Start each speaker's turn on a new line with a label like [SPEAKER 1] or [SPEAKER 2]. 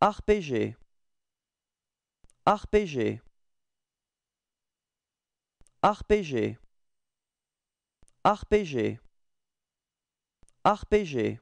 [SPEAKER 1] arpégé arpégé arpégé arpégé arpégé